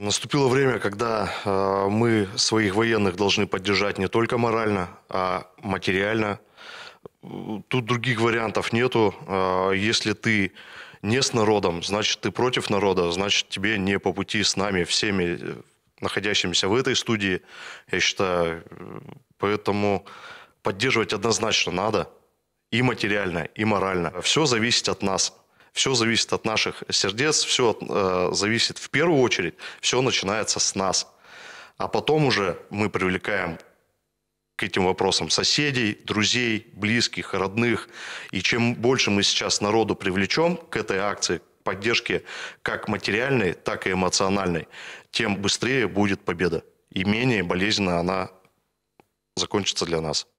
Наступило время, когда э, мы своих военных должны поддержать не только морально, а материально. Тут других вариантов нету. Э, если ты не с народом, значит ты против народа, значит тебе не по пути с нами всеми э, находящимися в этой студии, я считаю. Поэтому поддерживать однозначно надо и материально, и морально. Все зависит от нас. Все зависит от наших сердец, все э, зависит в первую очередь, все начинается с нас. А потом уже мы привлекаем к этим вопросам соседей, друзей, близких, родных. И чем больше мы сейчас народу привлечем к этой акции, к поддержке как материальной, так и эмоциональной, тем быстрее будет победа. И менее болезненно она закончится для нас.